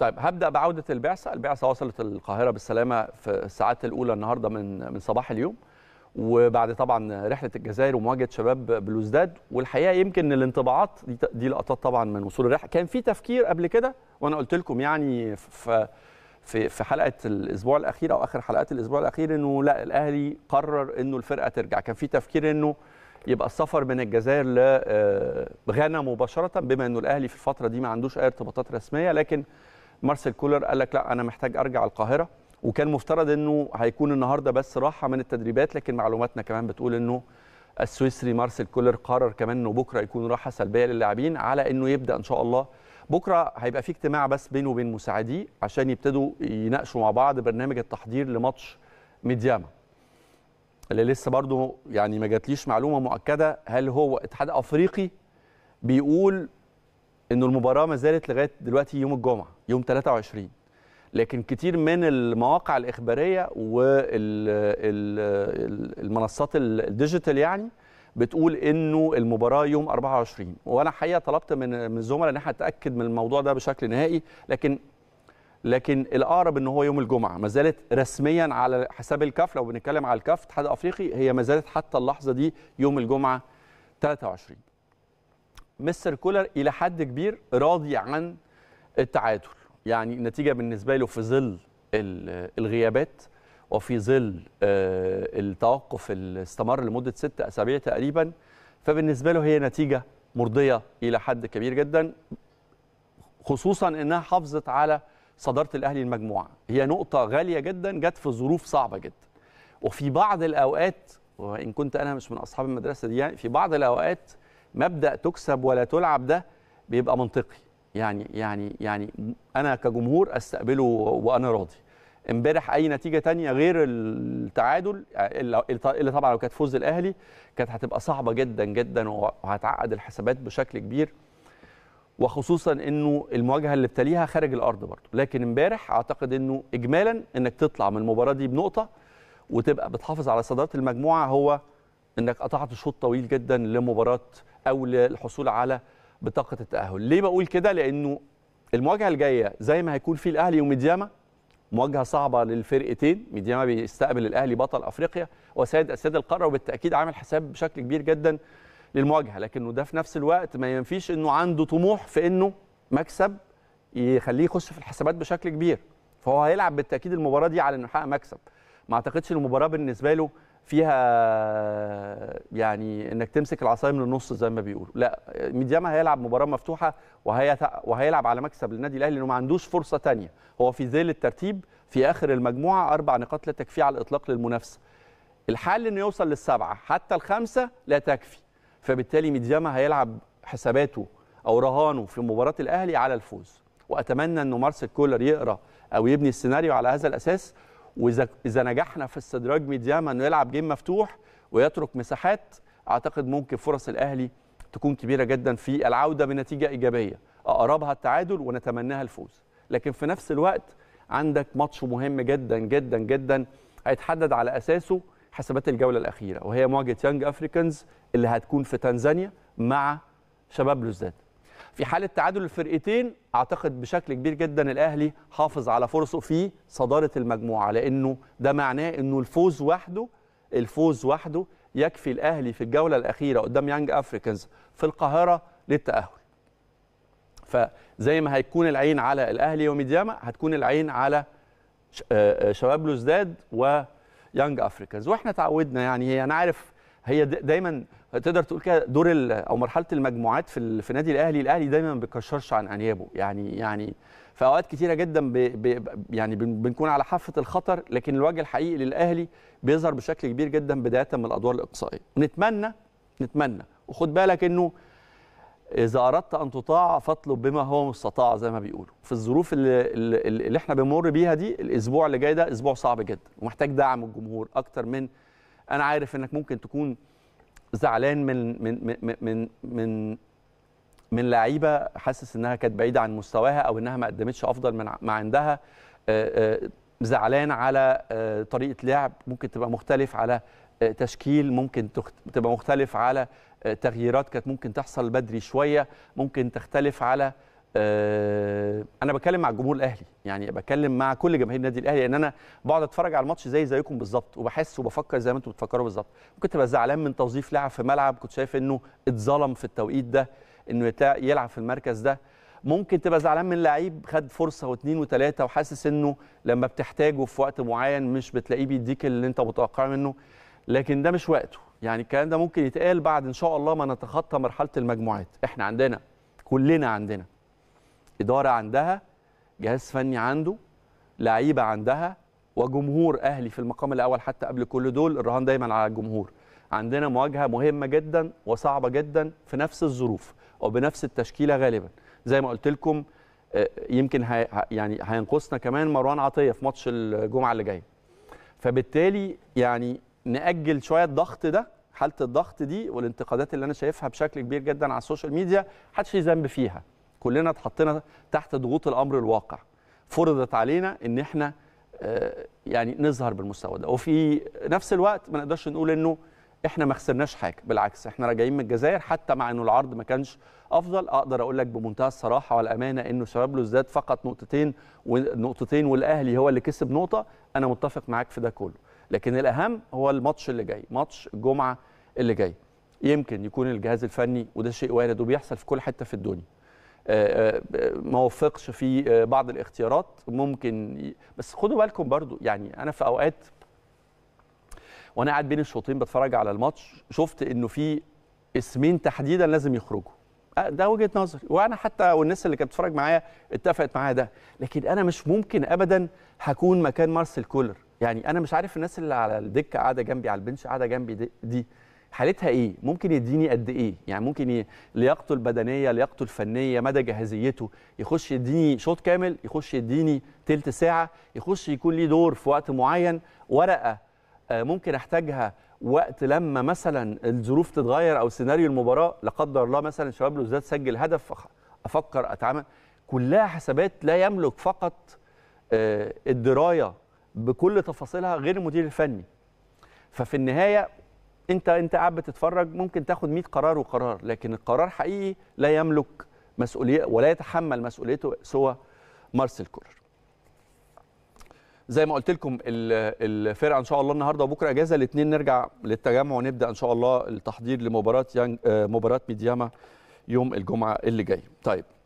طيب هبدا بعوده البعثه، البعثه وصلت القاهره بالسلامه في الساعات الاولى النهارده من من صباح اليوم وبعد طبعا رحله الجزائر ومواجهه شباب بلوزداد والحقيقه يمكن الانطباعات دي, دي لقطات طبعا من وصول الرحله، كان في تفكير قبل كده وانا قلت لكم يعني في في في حلقه الاسبوع الاخير او اخر حلقات الاسبوع الاخير انه لا الاهلي قرر انه الفرقه ترجع، كان في تفكير انه يبقى السفر من الجزائر لغانا آه، مباشره بما انه الاهلي في الفتره دي ما عندوش اي ارتباطات رسميه لكن مارسيل كولر قال لك لا انا محتاج ارجع القاهره وكان مفترض انه هيكون النهارده بس راحه من التدريبات لكن معلوماتنا كمان بتقول انه السويسري مارسيل كولر قرر كمان انه بكره يكون راحه سلبيه للاعبين على انه يبدا ان شاء الله بكره هيبقى في اجتماع بس بينه وبين مساعديه عشان يبتدوا يناقشوا مع بعض برنامج التحضير لماتش ميدياما اللي لسه برضه يعني ما جاتليش معلومه مؤكده هل هو اتحاد افريقي بيقول انه المباراه ما زالت لغايه دلوقتي يوم الجمعه يوم 23 لكن كتير من المواقع الاخباريه والمنصات الديجيتال يعني بتقول انه المباراه يوم 24 وانا حقيقه طلبت من من الزملاء ان احنا نتاكد من الموضوع ده بشكل نهائي لكن لكن الاقرب ان هو يوم الجمعه ما زالت رسميا على حساب الكاف لو بنتكلم على الكاف الاتحاد الافريقي هي ما زالت حتى اللحظه دي يوم الجمعه 23 مستر كولر الى حد كبير راضي عن التعادل يعني النتيجه بالنسبه له في ظل الغيابات وفي ظل آه، التوقف اللي استمر لمده ست اسابيع تقريبا فبالنسبه له هي نتيجه مرضيه الى حد كبير جدا خصوصا انها حافظت على صداره الاهلي المجموعه هي نقطه غاليه جدا جت في ظروف صعبه جدا وفي بعض الاوقات وان كنت انا مش من اصحاب المدرسه دي يعني في بعض الاوقات مبدا تكسب ولا تلعب ده بيبقى منطقي يعني يعني يعني انا كجمهور استقبله وانا راضي امبارح اي نتيجه تانية غير التعادل اللي طبعا لو كانت فوز الاهلي كانت هتبقى صعبه جدا جدا وهتعقد الحسابات بشكل كبير وخصوصا انه المواجهه اللي بتليها خارج الارض برضه لكن امبارح اعتقد انه اجمالا انك تطلع من المباراه دي بنقطه وتبقى بتحافظ على صداره المجموعه هو انك قطعت شوط طويل جدا لمباراه او للحصول على بطاقه التاهل ليه بقول كده لانه المواجهه الجايه زي ما هيكون في الاهلي وميدياما مواجهه صعبه للفرقتين ميدياما بيستقبل الاهلي بطل افريقيا وسيد اسياد القاره وبالتاكيد عامل حساب بشكل كبير جدا للمواجهه لكنه ده في نفس الوقت ما ينفيش انه عنده طموح في انه مكسب يخليه يخش في الحسابات بشكل كبير فهو هيلعب بالتاكيد المباراه دي على انه يحقق مكسب ما اعتقدش المباراه بالنسبه له فيها يعني انك تمسك العصايه من النص زي ما بيقولوا لا ميدياما هيلعب مباراه مفتوحه وهي وهيلعب على مكسب للنادي الاهلي لانه ما عندوش فرصه ثانيه هو في ذيل الترتيب في اخر المجموعه اربع نقاط لا تكفي على الاطلاق للمنافسه الحل انه يوصل للسبعه حتى الخمسه لا تكفي فبالتالي ميدياما هيلعب حساباته او رهانه في مباراه الاهلي على الفوز واتمنى انه مارسيل كولر يقرا او يبني السيناريو على هذا الاساس واذا اذا نجحنا في استدراج ميدياما انه يلعب جيم مفتوح ويترك مساحات اعتقد ممكن فرص الاهلي تكون كبيره جدا في العوده بنتيجه ايجابيه اقربها التعادل ونتمناها الفوز لكن في نفس الوقت عندك ماتش مهم جدا جدا جدا هيتحدد على اساسه حسابات الجوله الاخيره وهي مواجهه يانج افريكانز اللي هتكون في تنزانيا مع شباب لوزداد في حاله تعادل الفرقتين اعتقد بشكل كبير جدا الاهلي حافظ على فرصه في صداره المجموعه لانه ده معناه انه الفوز وحده الفوز وحده يكفي الاهلي في الجوله الاخيره قدام يانج افريكانز في القاهره للتاهل فزي ما هيكون العين على الاهلي وميدياما هتكون العين على آه، آه، شباب لوزداد ويانج افريكانز واحنا تعودنا يعني انا عارف هي دايما تقدر تقول كده دور او مرحله المجموعات في في النادي الاهلي الاهلي دايما ما بيكشرش عن انيابه يعني يعني في اوقات كتيره جدا بي بي يعني بنكون على حافه الخطر لكن الوجه الحقيقي للاهلي بيظهر بشكل كبير جدا بدايه من الادوار الاقصائيه نتمنى نتمنى وخد بالك انه اذا اردت ان تطاع فاطلب بما هو مستطاع زي ما بيقولوا في الظروف اللي, اللي احنا بنمر بيها دي الاسبوع اللي جاي ده اسبوع صعب جدا ومحتاج دعم الجمهور اكتر من انا عارف انك ممكن تكون زعلان من من من من من, من لعيبه حاسس انها كانت بعيده عن مستواها او انها ما قدمتش افضل من ما عندها آه، آه، زعلان على آه، طريقه لعب ممكن تبقى مختلف على تشكيل ممكن تبقى مختلف على تغييرات كانت ممكن تحصل بدري شويه ممكن تختلف على آه، انا بتكلم مع الجمهور الاهلي يعني بتكلم مع كل جماهير النادي الاهلي لان انا بقعد اتفرج على الماتش زي زيكم بالظبط وبحس وبفكر زي ما انتم بتفكروا بالظبط ممكن تبقى زعلان من توظيف لاعب في ملعب كنت شايف انه اتظلم في التوقيت ده انه يلعب في المركز ده ممكن تبقى زعلان من لعيب خد فرصه واثنين وثلاثه وحاسس انه لما بتحتاجه في وقت معين مش بتلاقيه بيديك اللي انت متوقعه منه لكن ده مش وقته يعني الكلام ده ممكن يتقال بعد ان شاء الله ما نتخطى مرحله المجموعات احنا عندنا كلنا عندنا إدارة عندها جهاز فني عنده لعيبة عندها وجمهور أهلي في المقام الأول حتى قبل كل دول الرهان دايما على الجمهور عندنا مواجهة مهمة جدا وصعبة جدا في نفس الظروف وبنفس التشكيلة غالبا زي ما قلت لكم آه، يمكن هي يعني هينقصنا كمان مروان عطيه في ماتش الجمعه اللي جايه فبالتالي يعني ناجل شويه الضغط ده حاله الضغط دي والانتقادات اللي انا شايفها بشكل كبير جدا على السوشيال ميديا حدش ذنب فيها كلنا اتحطينا تحت ضغوط الامر الواقع فرضت علينا ان احنا آه، يعني نظهر بالمستوى ده وفي نفس الوقت ما نقدرش نقول انه احنا ما خسرناش حاجه بالعكس احنا راجعين من الجزائر حتى مع انه العرض ما كانش افضل اقدر اقول لك بمنتهى الصراحه والامانه انه شباب لوزداد فقط نقطتين ونقطتين والاهلي هو اللي كسب نقطه انا متفق معاك في ده كله لكن الاهم هو الماتش اللي جاي ماتش الجمعه اللي جاي يمكن يكون الجهاز الفني وده شيء وارد وبيحصل في كل حته في الدنيا آه، آه، ما وفقش في آه، بعض الاختيارات ممكن بس خدوا بالكم برضو يعني انا في اوقات وانا قاعد بين الشوطين بتفرج على الماتش شفت انه في اسمين تحديدا لازم يخرجوا ده وجهه نظري وانا حتى والناس اللي كانت بتتفرج معايا اتفقت معايا ده لكن انا مش ممكن ابدا هكون مكان مارسيل كولر يعني انا مش عارف الناس اللي على الدكه قاعده جنبي على البنش قاعده جنبي دي, دي حالتها ايه ممكن يديني قد ايه يعني ممكن لياقته البدنيه لياقته الفنيه مدى جاهزيته يخش يديني شوط كامل يخش يديني تلت ساعه يخش يكون ليه دور في وقت معين ورقه آه، ممكن احتاجها وقت لما مثلا الظروف تتغير او سيناريو المباراه لا قدر الله مثلا شباب الوزداد سجل هدف افكر اتعامل كلها حسابات لا يملك فقط آه، الدرايه بكل تفاصيلها غير المدير الفني ففي النهايه انت انت قاعد بتتفرج ممكن تاخد 100 قرار وقرار لكن القرار حقيقي لا يملك مسؤوليه ولا يتحمل مسؤوليته سوى مارسيل كولر زي ما قلت لكم الفرقه ان شاء الله النهارده وبكره اجازه الاثنين نرجع للتجمع ونبدا ان شاء الله التحضير لمباراه آه، مباراه ميدياما يوم الجمعه اللي جاي طيب